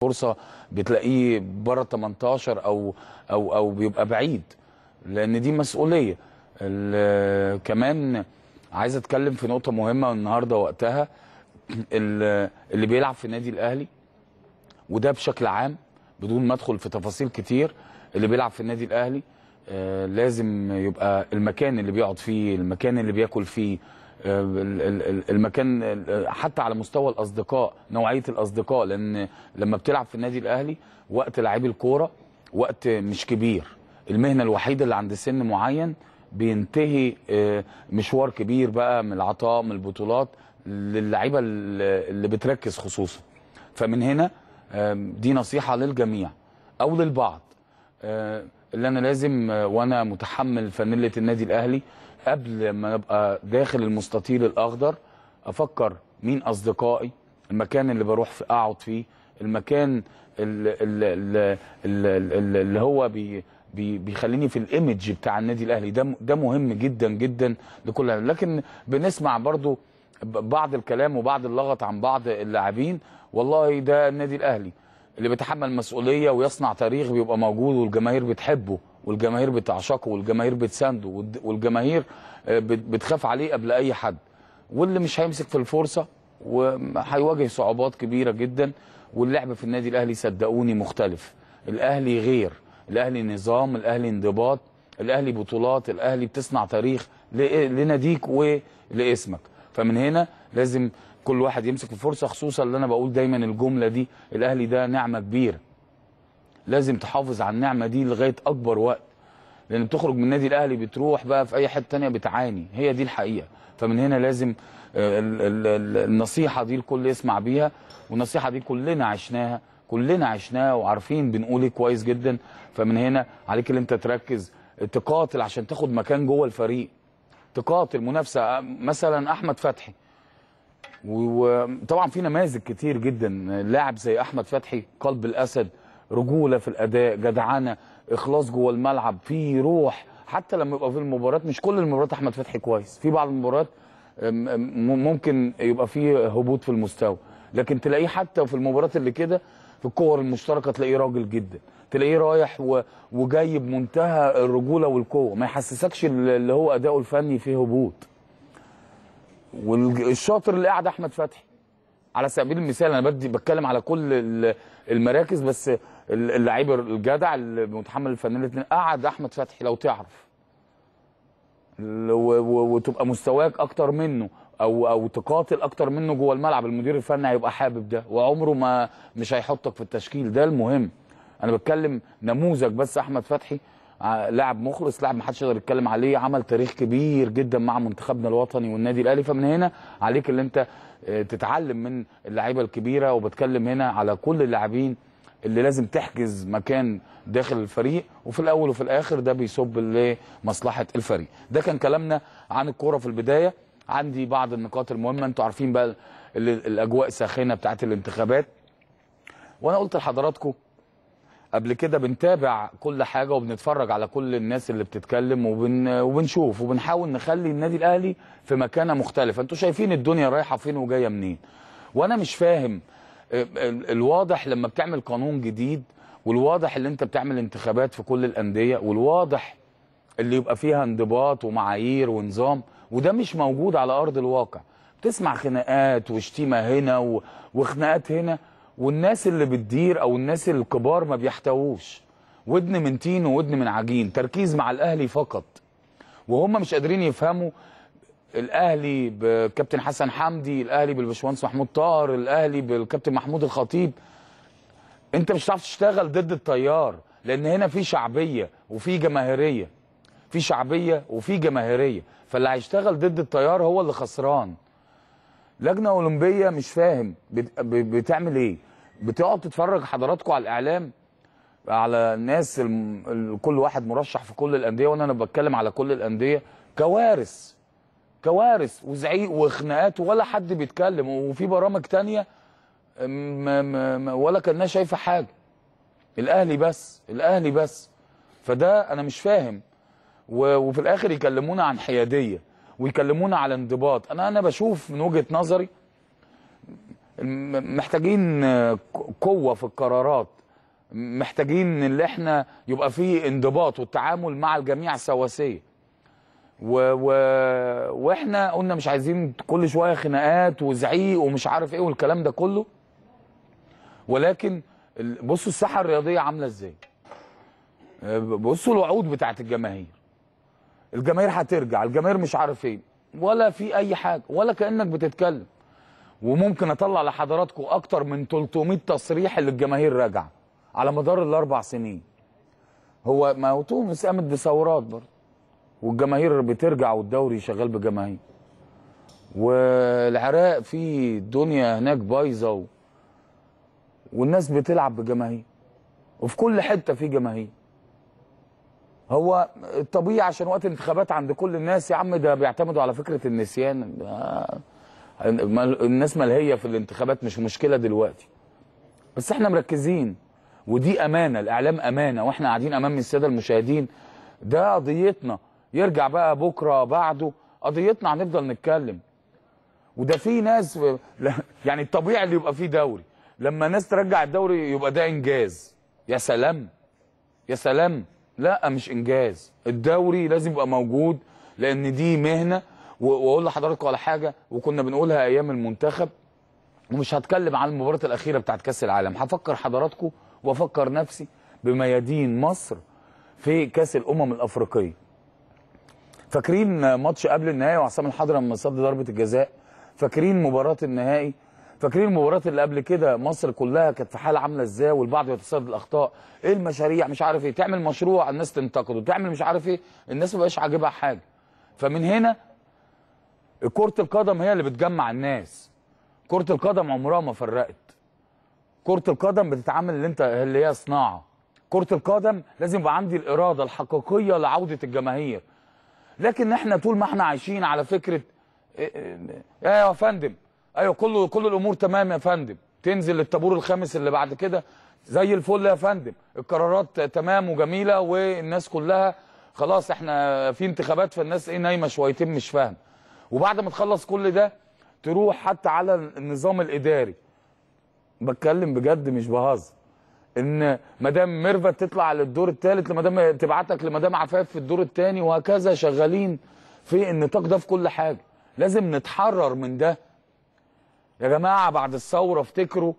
فرصه بتلاقيه بره 18 او او او بيبقى بعيد لان دي مسؤوليه كمان عايز اتكلم في نقطه مهمه النهارده وقتها اللي بيلعب في النادي الاهلي وده بشكل عام بدون ما ادخل في تفاصيل كتير اللي بيلعب في النادي الاهلي آه، لازم يبقى المكان اللي بيقعد فيه المكان اللي بياكل فيه آه، المكان حتى على مستوى الاصدقاء نوعيه الاصدقاء لان لما بتلعب في النادي الاهلي وقت لعيب الكوره وقت مش كبير المهنه الوحيده اللي عند سن معين بينتهي آه، مشوار كبير بقى من العطاء من البطولات للعيبه اللي بتركز خصوصا فمن هنا آه، دي نصيحه للجميع او للبعض اللي انا لازم وانا متحمل فانيله النادي الاهلي قبل ما ابقى داخل المستطيل الاخضر افكر مين اصدقائي المكان اللي بروح في اقعد فيه المكان اللي, اللي, اللي, اللي هو بي بيخليني في الايمج بتاع النادي الاهلي ده ده مهم جدا جدا لكل لكن بنسمع برضو بعض الكلام وبعض اللغط عن بعض اللاعبين والله ده النادي الاهلي اللي بيتحمل مسؤوليه ويصنع تاريخ بيبقى موجود والجماهير بتحبه والجماهير بتعشقه والجماهير بتسانده والجماهير آه، بتخاف عليه قبل اي حد واللي مش هيمسك في الفرصه وهيواجه صعوبات كبيره جدا واللعب في النادي الاهلي صدقوني مختلف الاهلي غير الاهلي نظام الاهلي انضباط الاهلي بطولات الاهلي بتصنع تاريخ لناديك ولاسمك فمن هنا لازم كل واحد يمسك الفرصه خصوصا اللي انا بقول دايما الجمله دي الاهلي ده نعمه كبيره لازم تحافظ على النعمه دي لغايه اكبر وقت لان بتخرج من النادي الاهلي بتروح بقى في اي حته ثانيه بتعاني هي دي الحقيقه فمن هنا لازم آه، النصيحه دي الكل يسمع بيها والنصيحه دي كلنا عشناها كلنا عشناها وعارفين بنقول ايه كويس جدا فمن هنا عليك ان انت تركز تقاتل عشان تاخد مكان جوه الفريق تقاتل منافسه مثلا احمد فتحي وطبعا في نماذج كتير جدا لاعب زي احمد فتحي قلب الاسد رجوله في الاداء جدعنه اخلاص جوه الملعب في روح حتى لما يبقى في المباريات مش كل المباريات احمد فتحي كويس في بعض المباريات ممكن يبقى فيه هبوط في المستوى لكن تلاقيه حتى في المباريات اللي كده في الكور المشتركه تلاقيه راجل جدا تلاقيه رايح و... وجاي بمنتهى الرجوله والقوه ما يحسسكش اللي هو اداؤه الفني فيه هبوط والشاطر اللي قاعد احمد فتحي على سبيل المثال انا بدي بتكلم على كل المراكز بس اللعيب الجدع اللي متحمل الاثنين قعد احمد فتحي لو تعرف وتبقى مستواك اكتر منه او او تقاتل اكتر منه جوه الملعب المدير الفني هيبقى حابب ده وعمره ما مش هيحطك في التشكيل ده المهم انا بتكلم نموذج بس احمد فتحي لاعب مخلص لاعب ما حدش يقدر يتكلم عليه عمل تاريخ كبير جدا مع منتخبنا الوطني والنادي الاهلي فمن هنا عليك اللي انت آه، تتعلم من اللعيبه الكبيره وبتكلم هنا على كل اللاعبين اللي لازم تحجز مكان داخل الفريق وفي الاول وفي الاخر ده بيصب لمصلحه الفريق ده كان كلامنا عن الكوره في البدايه عندي بعض النقاط المهمه انتوا عارفين بقى الاجواء ساخنه بتاعه الانتخابات وانا قلت لحضراتكم قبل كده بنتابع كل حاجه وبنتفرج على كل الناس اللي بتتكلم وبن... وبنشوف وبنحاول نخلي النادي الاهلي في مكانه مختلفه انتوا شايفين الدنيا رايحه فين وجايه منين وانا مش فاهم الواضح لما بتعمل قانون جديد والواضح اللي انت بتعمل انتخابات في كل الانديه والواضح اللي يبقى فيها انضباط ومعايير ونظام وده مش موجود على ارض الواقع بتسمع خناقات وشتيمه هنا وخناقات هنا والناس اللي بتدير او الناس الكبار ما بيحتووش ودن من تين وودن من عجين تركيز مع الاهلي فقط وهم مش قادرين يفهموا الاهلي بكابتن حسن حمدي الاهلي بالبشمهندس محمود طاهر الاهلي بالكابتن محمود الخطيب انت مش هتعرف تشتغل ضد التيار لان هنا في شعبيه وفي جماهيريه في شعبيه وفي جماهيريه فاللي هيشتغل ضد التيار هو اللي خسران لجنه اولمبيه مش فاهم بتعمل ايه بتقعد تتفرج حضراتكم على الاعلام على الناس كل واحد مرشح في كل الانديه وانا انا بتكلم على كل الانديه كوارث كوارث وزعيق وخناقات ولا حد بيتكلم وفي برامج تانية ما ما ما ولا كانها شايفه حاجه الاهلي بس الاهلي بس فده انا مش فاهم وفي الاخر يكلمونا عن حياديه ويكلمونا على انضباط انا انا بشوف من وجهه نظري محتاجين قوه في القرارات محتاجين ان احنا يبقى فيه انضباط والتعامل مع الجميع سواسيه و... و... واحنا قلنا مش عايزين كل شويه خناقات وزعيق ومش عارف ايه والكلام ده كله ولكن بصوا الساحه الرياضيه عامله ازاي آه، بصوا الوعود بتاعت الجماهير الجماهير هترجع الجماهير مش عارف ايه ولا في اي حاجه ولا كانك بتتكلم وممكن اطلع لحضراتكم اكتر من 300 تصريح اللي الجماهير راجعه على مدار الاربع سنين هو ما هو تونس قامت بثورات برضه والجماهير بترجع والدوري شغال بجماهير والعراق في الدنيا هناك بايظه و... والناس بتلعب بجماهير وفي كل حته في جماهير هو الطبيعي عشان وقت الانتخابات عند كل الناس يا عم ده بيعتمدوا على فكره النسيان آه، الناس ملهيه في الانتخابات مش مشكله دلوقتي بس احنا مركزين ودي امانه الاعلام امانه واحنا قاعدين امام الساده المشاهدين ده قضيتنا يرجع بقى بكره بعده قضيتنا هنفضل نتكلم وده في ناس في يعني الطبيعي اللي يبقى فيه دوري لما الناس ترجع الدوري يبقى ده انجاز يا سلام يا سلام لا مش انجاز الدوري لازم يبقى موجود لان دي مهنه واقول لحضراتكم على حاجه وكنا بنقولها ايام المنتخب ومش هتكلم عن المباراه الاخيره بتاعت كاس العالم هفكر حضراتكم وافكر نفسي بميادين مصر في كاس الامم الافريقيه فاكرين ماتش قبل النهائي وعصام الحضري لما صد ضربه الجزاء فاكرين مباراه النهائي فاكرين المباراه اللي قبل كده مصر كلها كانت في حاله عامله ازاي والبعض يتصيد الاخطاء ايه المشاريع مش عارف ايه تعمل مشروع الناس تنتقده تعمل مش عارف ايه الناس ما بقاش عاجبها حاجه فمن هنا كره القدم هي اللي بتجمع الناس كره القدم عمرها ما فرقت كره القدم بتتعامل اللي انت اللي هي صناعه كره القدم لازم يبقى عندي الاراده الحقيقيه لعوده الجماهير لكن احنا طول ما احنا عايشين على فكره ايه, إيه،, إيه، يا فندم ايوه كله كل الامور تمام يا فندم تنزل للطابور الخامس اللي بعد كده زي الفل يا فندم القرارات تمام وجميله والناس كلها خلاص احنا في انتخابات فالناس ايه نايمه شويتين مش فاهم وبعد ما تخلص كل ده تروح حتى على النظام الاداري بتكلم بجد مش بهزر ان مدام ميرفت تطلع للدور الثالث لمدام تبعتك لمدام عفاف في الدور الثاني وهكذا شغالين في النطاق ده في كل حاجه لازم نتحرر من ده يا جماعه بعد الثوره افتكروا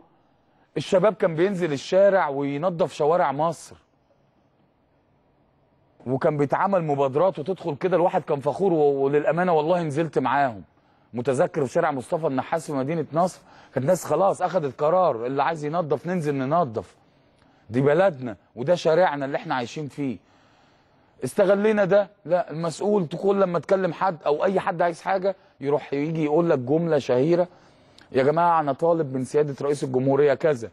الشباب كان بينزل الشارع وينظف شوارع مصر وكان بيتعمل مبادرات وتدخل كده الواحد كان فخور وللامانه والله نزلت معاهم متذكر في شارع مصطفى النحاس في مدينه نصر كانت ناس خلاص اخذت قرار اللي عايز ينظف ننزل ننظف دي بلدنا وده شارعنا اللي احنا عايشين فيه استغلينا ده لا المسؤول تقول لما تكلم حد او اي حد عايز حاجه يروح يجي يقول لك جمله شهيره يا جماعه انا طالب من سياده رئيس الجمهوريه كذا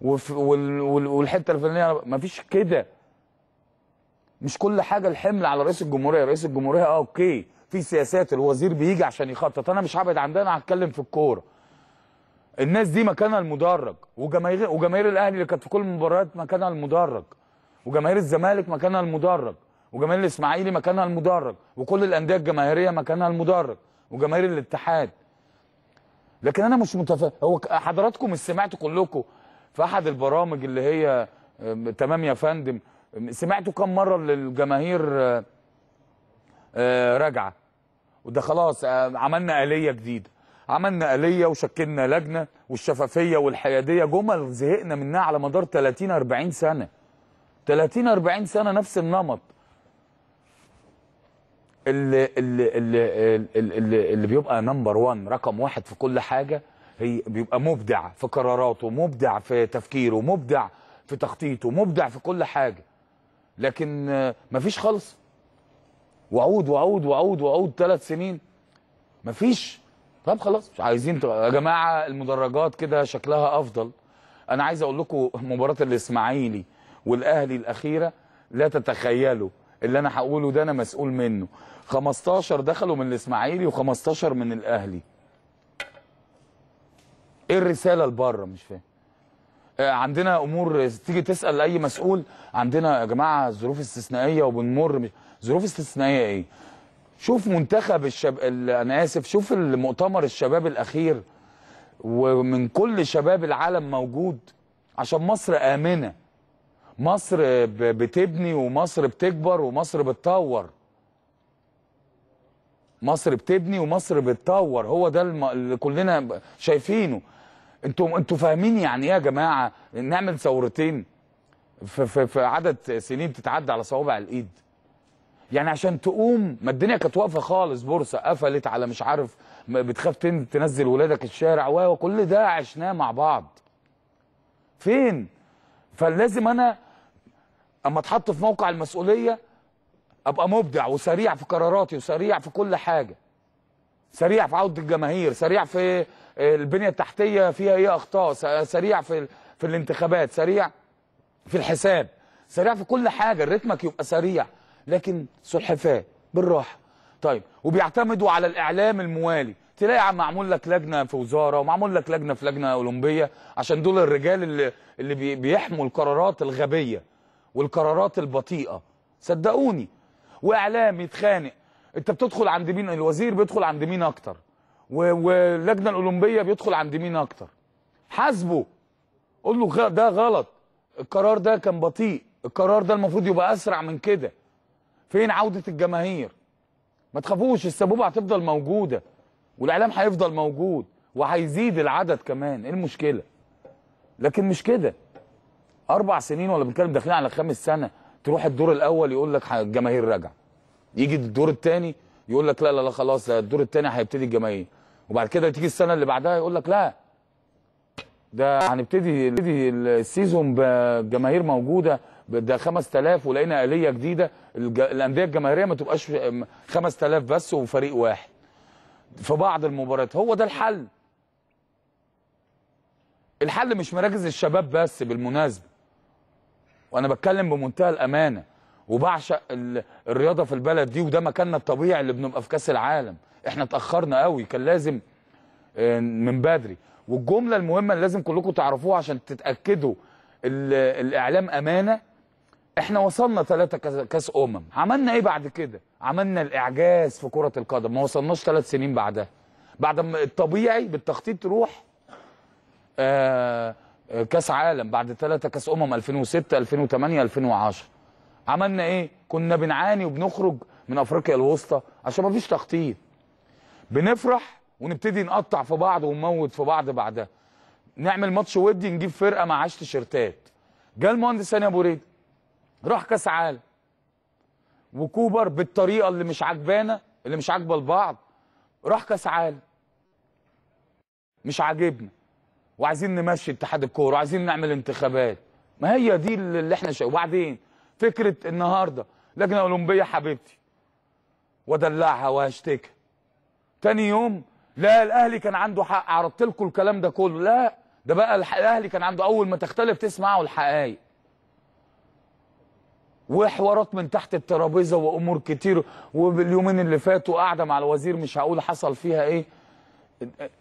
والحته الفلانيه مفيش كده مش كل حاجه الحمل على رئيس الجمهوريه رئيس الجمهوريه اه اوكي في سياسات الوزير بيجي عشان يخطط انا مش هبعد عندنا هتكلم في الكوره الناس دي مكانها المدرج وجماهير وجماهير الاهلي اللي كانت في كل المباريات مكانها المدرج وجماهير الزمالك مكانها المدرج وجماهير الاسماعيلي مكانها المدرج وكل الانديه الجماهيريه مكانها المدرج وجماهير الاتحاد لكن انا مش متف هو حضراتكم مش سمعتوا كلكم في احد البرامج اللي هي آه، تمام يا فندم سمعتوا كم مره للجماهير آه، آه، راجعه وده خلاص عملنا آلية جديدة عملنا آلية وشكلنا لجنة والشفافية والحيادية جمل زهقنا منها على مدار 30 40 سنة 30 40 سنة نفس النمط اللي اللي اللي اللي, اللي بيبقى نمبر 1 رقم واحد في كل حاجة هي بيبقى مبدع في قراراته مبدع في تفكيره مبدع في تخطيطه مبدع في كل حاجة لكن مفيش خالص وعود وعود وعود وعود ثلاث سنين مفيش طب خلاص مش عايزين يا جماعه المدرجات كده شكلها افضل انا عايز اقول لكم مباراه الاسماعيلي والاهلي الاخيره لا تتخيلوا اللي انا هقوله ده انا مسؤول منه 15 دخلوا من الاسماعيلي و15 من الاهلي ايه الرساله لبره مش فاهم آه، عندنا امور تيجي تسال اي مسؤول عندنا يا جماعه ظروف استثنائيه وبنمر ظروف استثنائيه ايه شوف منتخب الشب انا اسف شوف المؤتمر الشباب الاخير ومن كل شباب العالم موجود عشان مصر امنه مصر بتبني ومصر بتكبر ومصر بتطور مصر بتبني ومصر بتطور هو ده اللي كلنا شايفينه انتوا انتوا فاهمين يعني ايه يا جماعه نعمل ثورتين في, في, في عدد سنين تتعدى على صوابع الايد يعني عشان تقوم ما الدنيا كانت واقفه خالص بورصه قفلت على مش عارف بتخاف تنزل ولادك الشارع وكل ده عشناه مع بعض فين فلازم انا اما اتحط في موقع المسؤوليه ابقى مبدع وسريع في قراراتي وسريع في كل حاجه سريع في عوده الجماهير سريع في البنيه التحتيه فيها ايه اخطاء سريع في في الانتخابات سريع في الحساب سريع في كل حاجه رتمك يبقى سريع لكن سلحفاه بالراحه طيب وبيعتمدوا على الاعلام الموالي تلاقي معمول لك لجنه في وزاره ومعمول لك لجنه في لجنه اولمبيه عشان دول الرجال اللي اللي بيحموا القرارات الغبيه والقرارات البطيئه صدقوني واعلام يتخانق انت بتدخل عند مين الوزير بيدخل عند مين اكتر واللجنه الاولمبيه بيدخل عند مين اكتر حاسبه قول له ده غلط القرار ده كان بطيء القرار ده المفروض يبقى اسرع من كده فين عودة الجماهير ما تخافوش السبوبة هتفضل موجودة والإعلام هيفضل موجود وهيزيد العدد كمان إيه المشكلة لكن مش كده أربع سنين ولا بنتكلم داخلين على خامس سنة تروح الدور الأول يقول لك الجماهير راجعة يجي الدور الثاني يقول لك لا لا لا خلاص الدور الثاني هيبتدي الجماهير وبعد كده تيجي السنة اللي بعدها يقول لك لا ده هنبتدي نبتدي السيزون بجماهير موجوده ده 5000 ولقينا اليه جديده الانديه الجماهيريه ما تبقاش 5000 بس وفريق واحد في بعض المباريات هو ده الحل الحل مش مراكز الشباب بس بالمناسبه وانا بتكلم بمنتهى الامانه وبعشق الرياضه في البلد دي وده مكاننا الطبيعي اللي بنبقى في كاس العالم احنا اتاخرنا قوي كان لازم آه، من بدري والجمله المهمه اللي لازم كلكم تعرفوها عشان تتاكدوا الاعلام امانه احنا وصلنا ثلاثة كاس امم عملنا ايه بعد كده عملنا الاعجاز في كره القدم ما وصلناش ثلاث سنين بعدها بعد ما الطبيعي بالتخطيط تروح آه, آه، كاس عالم بعد ثلاثة كاس امم 2006 2008 2010 عملنا ايه كنا بنعاني وبنخرج من افريقيا الوسطى عشان ما فيش تخطيط بنفرح ونبتدي نقطع في بعض ونموت في بعض بعدها نعمل ماتش ودي نجيب فرقه معاش تيشرتات جه المهندس ثاني ابو ريد راح كاس عالم وكوبر بالطريقه اللي مش عجبانا اللي مش عاجبه البعض راح كاس عالم مش عاجبنا وعايزين نمشي اتحاد الكوره وعايزين نعمل انتخابات ما هي دي اللي احنا شايفين وبعدين فكره النهارده لجنه اولمبيه حبيبتي وادلعها واشتكي تاني يوم لا الاهلي كان عنده حق عرضت لكم الكلام ده كله لا ده بقى الاهلي كان عنده اول ما تختلف تسمعوا الحقائق وحوارات من تحت الترابيزه وامور كتير واليومين اللي فاتوا قاعده مع الوزير مش هقول حصل فيها ايه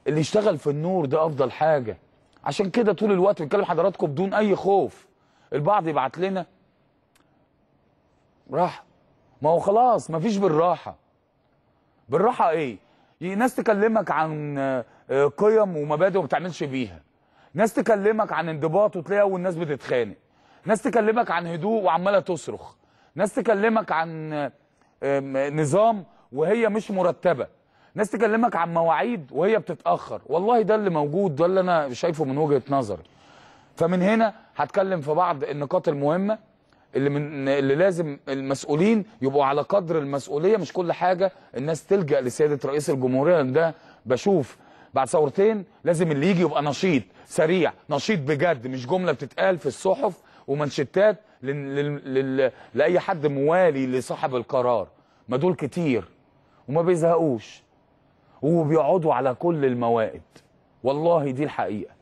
اللي يشتغل في النور ده افضل حاجه عشان كده طول الوقت بنكلم حضراتكم بدون اي خوف البعض يبعت لنا راحه ما هو خلاص ما فيش بالراحه بالراحه ايه ناس تكلمك عن آه، قيم ومبادئ وما بتعملش بيها ناس تكلمك عن انضباط وتلاقي اول الناس بتتخانق ناس تكلمك عن هدوء وعماله تصرخ ناس تكلمك عن نظام وهي مش مرتبه ناس تكلمك عن مواعيد وهي بتتاخر والله ده اللي موجود ده اللي انا شايفه من وجهه نظري فمن هنا هتكلم في بعض النقاط المهمه اللي من اللي لازم المسؤولين يبقوا على قدر المسؤوليه مش كل حاجه الناس تلجا لسياده رئيس الجمهوريه لان ده بشوف بعد ثورتين لازم اللي يجي يبقى نشيط سريع نشيط بجد مش جمله بتتقال في الصحف ومانشيتات لاي حد موالي لصاحب القرار ما دول كتير وما بيزهقوش وبيقعدوا على كل الموائد والله دي الحقيقه